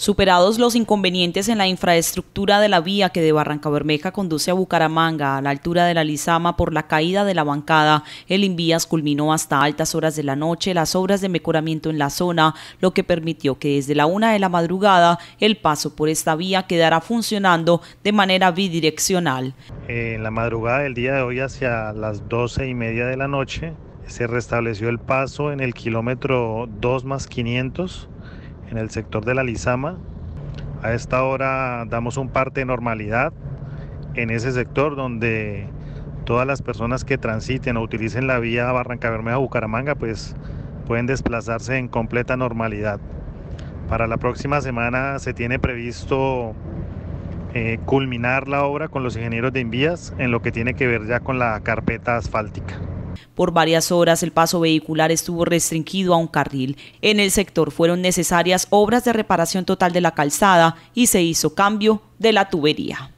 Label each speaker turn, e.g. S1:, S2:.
S1: Superados los inconvenientes en la infraestructura de la vía que de Barranca Bermeja conduce a Bucaramanga a la altura de la Lizama por la caída de la bancada, el Invías culminó hasta altas horas de la noche las obras de mejoramiento en la zona, lo que permitió que desde la una de la madrugada el paso por esta vía quedara funcionando de manera bidireccional.
S2: En la madrugada del día de hoy hacia las doce y media de la noche se restableció el paso en el kilómetro 2 más 500 en el sector de la Lizama. A esta hora damos un parte de normalidad en ese sector donde todas las personas que transiten o utilicen la vía Barranca Bermeja-Bucaramanga pues pueden desplazarse en completa normalidad. Para la próxima semana se tiene previsto eh, culminar la obra con los ingenieros de envías en lo que tiene que ver ya con la carpeta asfáltica.
S1: Por varias horas el paso vehicular estuvo restringido a un carril. En el sector fueron necesarias obras de reparación total de la calzada y se hizo cambio de la tubería.